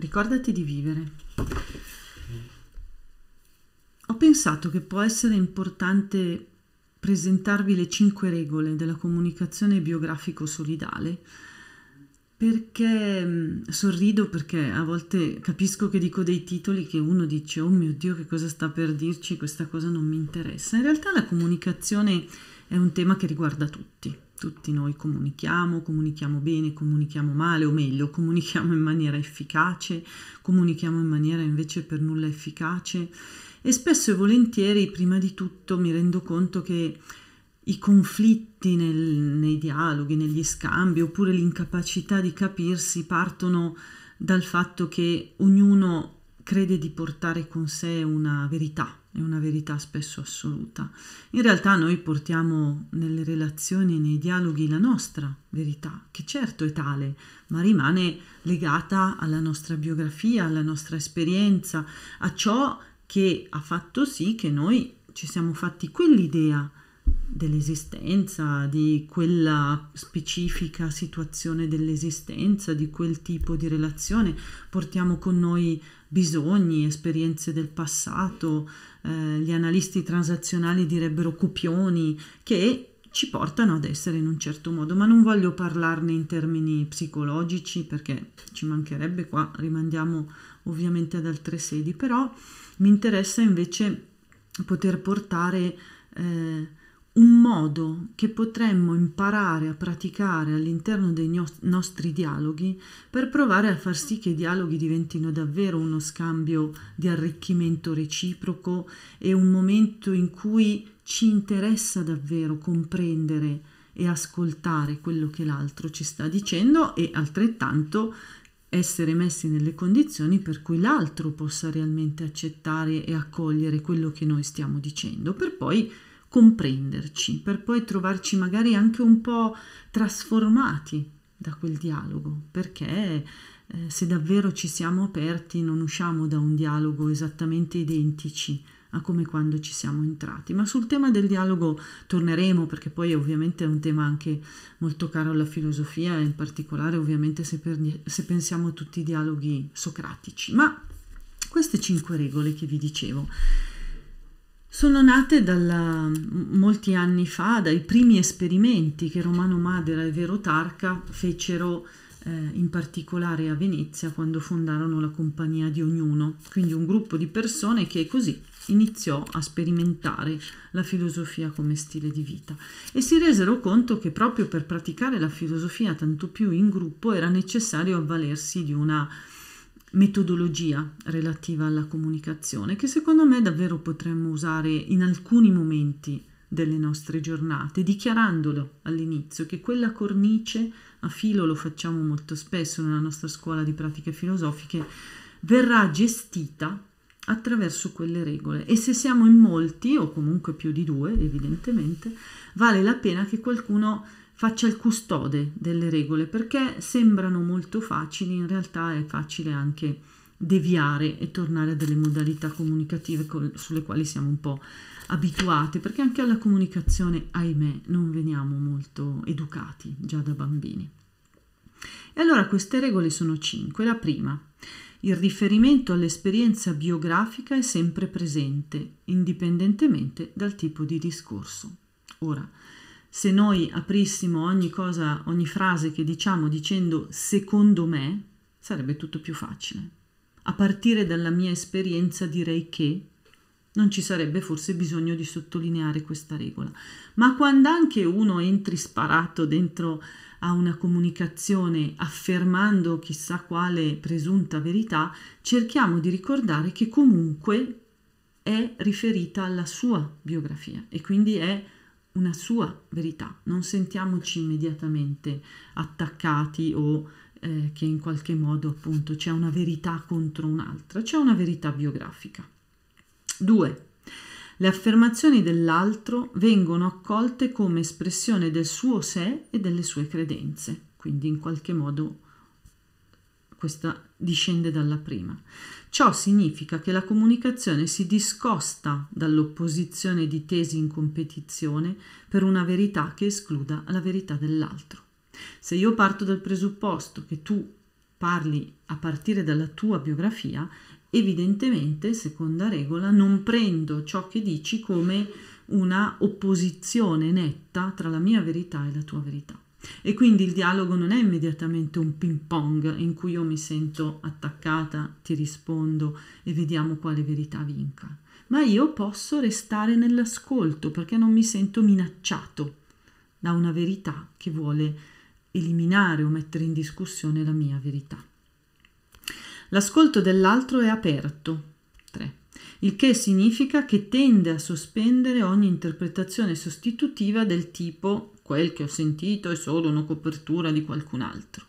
Ricordati di vivere. Ho pensato che può essere importante presentarvi le cinque regole della comunicazione biografico-solidale perché mm, sorrido perché a volte capisco che dico dei titoli che uno dice oh mio dio che cosa sta per dirci questa cosa non mi interessa in realtà la comunicazione è un tema che riguarda tutti tutti noi comunichiamo, comunichiamo bene, comunichiamo male o meglio, comunichiamo in maniera efficace, comunichiamo in maniera invece per nulla efficace e spesso e volentieri, prima di tutto, mi rendo conto che i conflitti nel, nei dialoghi, negli scambi oppure l'incapacità di capirsi partono dal fatto che ognuno crede di portare con sé una verità è una verità spesso assoluta. In realtà noi portiamo nelle relazioni e nei dialoghi la nostra verità, che certo è tale, ma rimane legata alla nostra biografia, alla nostra esperienza, a ciò che ha fatto sì che noi ci siamo fatti quell'idea dell'esistenza, di quella specifica situazione dell'esistenza, di quel tipo di relazione. Portiamo con noi bisogni, esperienze del passato, eh, gli analisti transazionali direbbero copioni che ci portano ad essere in un certo modo, ma non voglio parlarne in termini psicologici perché ci mancherebbe qua, rimandiamo ovviamente ad altre sedi, però mi interessa invece poter portare eh, un modo che potremmo imparare a praticare all'interno dei no- nostri dialoghi per provare a far sì che i dialoghi diventino davvero uno scambio di arricchimento reciproco e un momento in cui ci interessa davvero comprendere e ascoltare quello che l'altro ci sta dicendo e altrettanto essere messi nelle condizioni per cui l'altro possa realmente accettare e accogliere quello che noi stiamo dicendo per poi comprenderci, per poi trovarci magari anche un po' trasformati da quel dialogo, perché eh, se davvero ci siamo aperti non usciamo da un dialogo esattamente identici a come quando ci siamo entrati. Ma sul tema del dialogo torneremo perché poi ovviamente è un tema anche molto caro alla filosofia in particolare ovviamente se, per, se pensiamo a tutti i dialoghi socratici. Ma queste cinque regole che vi dicevo sono nate dalla, molti anni fa dai primi esperimenti che Romano Madera e Vero Tarca fecero eh, in particolare a Venezia quando fondarono la Compagnia di Ognuno, quindi un gruppo di persone che così iniziò a sperimentare la filosofia come stile di vita e si resero conto che proprio per praticare la filosofia tanto più in gruppo era necessario avvalersi di una metodologia relativa alla comunicazione che secondo me davvero potremmo usare in alcuni momenti delle nostre giornate, dichiarandolo all'inizio che quella cornice, a filo lo facciamo molto spesso nella nostra scuola di pratiche filosofiche, verrà gestita attraverso quelle regole e se siamo in molti o comunque più di due evidentemente vale la pena che qualcuno faccia il custode delle regole perché sembrano molto facili, in realtà è facile anche deviare e tornare a delle modalità comunicative con, sulle quali siamo un po' abituati, perché anche alla comunicazione, ahimè, non veniamo molto educati già da bambini. E allora queste regole sono cinque. La prima, il riferimento all'esperienza biografica è sempre presente, indipendentemente dal tipo di discorso. Ora, se noi aprissimo ogni cosa, ogni frase che diciamo dicendo secondo me, sarebbe tutto più facile. A partire dalla mia esperienza direi che non ci sarebbe forse bisogno di sottolineare questa regola. Ma quando anche uno entri sparato dentro a una comunicazione affermando chissà quale presunta verità, cerchiamo di ricordare che comunque è riferita alla sua biografia e quindi è una sua verità, non sentiamoci immediatamente attaccati o eh, che in qualche modo appunto c'è una verità contro un'altra, c'è una verità biografica. 2. Le affermazioni dell'altro vengono accolte come espressione del suo sé e delle sue credenze, quindi in qualche modo questa discende dalla prima. Ciò significa che la comunicazione si discosta dall'opposizione di tesi in competizione per una verità che escluda la verità dell'altro. Se io parto dal presupposto che tu parli a partire dalla tua biografia, evidentemente, seconda regola, non prendo ciò che dici come una opposizione netta tra la mia verità e la tua verità. E quindi il dialogo non è immediatamente un ping pong in cui io mi sento attaccata, ti rispondo e vediamo quale verità vinca. Ma io posso restare nell'ascolto perché non mi sento minacciato da una verità che vuole eliminare o mettere in discussione la mia verità. L'ascolto dell'altro è aperto. 3. Il che significa che tende a sospendere ogni interpretazione sostitutiva del tipo quel che ho sentito è solo una copertura di qualcun altro.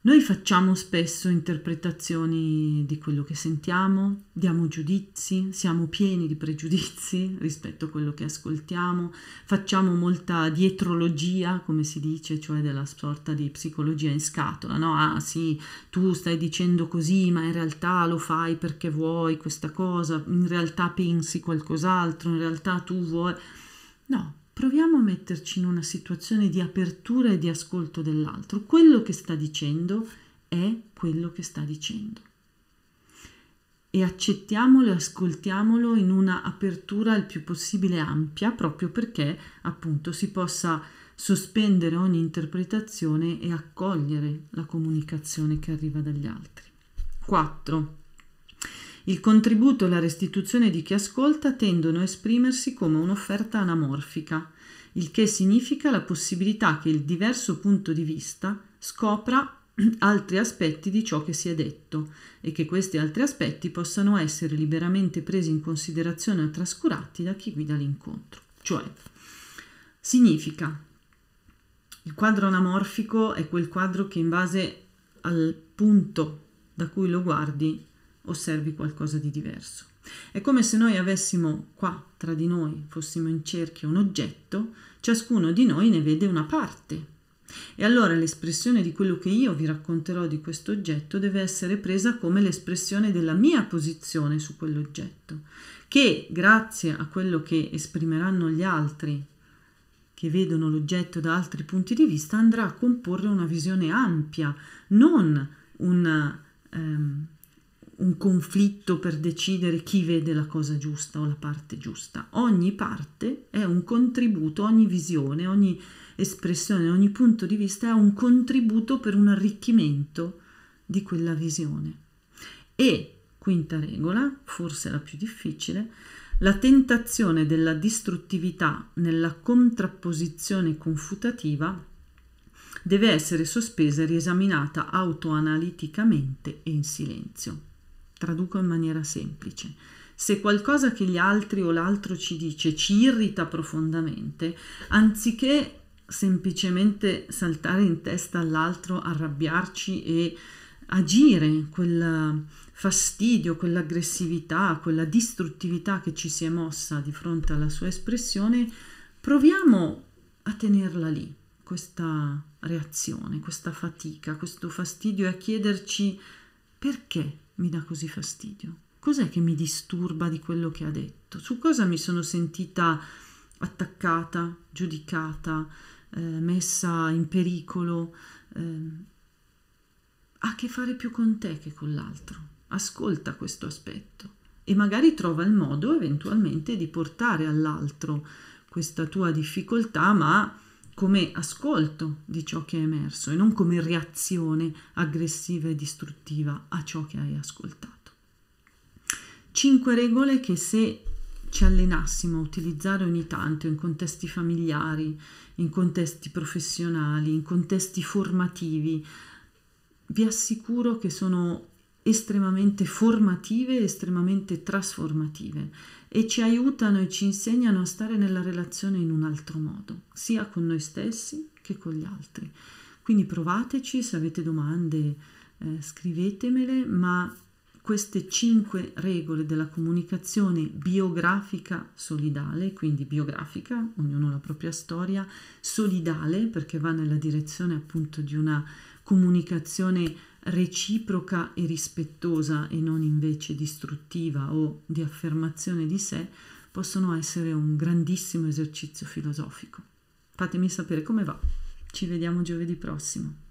Noi facciamo spesso interpretazioni di quello che sentiamo, diamo giudizi, siamo pieni di pregiudizi rispetto a quello che ascoltiamo, facciamo molta dietrologia, come si dice, cioè della sorta di psicologia in scatola, no? Ah sì, tu stai dicendo così, ma in realtà lo fai perché vuoi questa cosa, in realtà pensi qualcos'altro, in realtà tu vuoi... No, Proviamo a metterci in una situazione di apertura e di ascolto dell'altro. Quello che sta dicendo è quello che sta dicendo. E accettiamolo e ascoltiamolo in una apertura il più possibile ampia, proprio perché appunto si possa sospendere ogni interpretazione e accogliere la comunicazione che arriva dagli altri. 4. Il contributo e la restituzione di chi ascolta tendono a esprimersi come un'offerta anamorfica, il che significa la possibilità che il diverso punto di vista scopra altri aspetti di ciò che si è detto e che questi altri aspetti possano essere liberamente presi in considerazione o trascurati da chi guida l'incontro. Cioè, significa il quadro anamorfico è quel quadro che in base al punto da cui lo guardi osservi qualcosa di diverso. È come se noi avessimo qua tra di noi, fossimo in cerchio, un oggetto, ciascuno di noi ne vede una parte. E allora l'espressione di quello che io vi racconterò di questo oggetto deve essere presa come l'espressione della mia posizione su quell'oggetto, che grazie a quello che esprimeranno gli altri che vedono l'oggetto da altri punti di vista andrà a comporre una visione ampia, non un... Um, ehm, un conflitto per decidere chi vede la cosa giusta o la parte giusta. Ogni parte è un contributo, ogni visione, ogni espressione, ogni punto di vista è un contributo per un arricchimento di quella visione. E, quinta regola, forse la più difficile, la tentazione della distruttività nella contrapposizione confutativa deve essere sospesa e riesaminata autoanaliticamente e in silenzio traduco in maniera semplice. Se qualcosa che gli altri o l'altro ci dice ci irrita profondamente, anziché semplicemente saltare in testa all'altro, arrabbiarci e agire quel fastidio, quell'aggressività, quella distruttività che ci si è mossa di fronte alla sua espressione, proviamo a tenerla lì, questa reazione, questa fatica, questo fastidio e a chiederci perché mi dà così fastidio? Cos'è che mi disturba di quello che ha detto? Su cosa mi sono sentita attaccata, giudicata, eh, messa in pericolo? Eh, ha a che fare più con te che con l'altro. Ascolta questo aspetto e magari trova il modo eventualmente di portare all'altro questa tua difficoltà, ma come ascolto di ciò che è emerso e non come reazione aggressiva e distruttiva a ciò che hai ascoltato. Cinque regole che se ci allenassimo a utilizzare ogni tanto in contesti familiari, in contesti professionali, in contesti formativi, vi assicuro che sono estremamente formative, estremamente trasformative e ci aiutano e ci insegnano a stare nella relazione in un altro modo, sia con noi stessi che con gli altri. Quindi provateci, se avete domande eh, scrivetemele, ma queste cinque regole della comunicazione biografica solidale, quindi biografica, ognuno la propria storia, solidale perché va nella direzione appunto di una comunicazione reciproca e rispettosa e non invece distruttiva o di affermazione di sé possono essere un grandissimo esercizio filosofico. Fatemi sapere come va. Ci vediamo giovedì prossimo.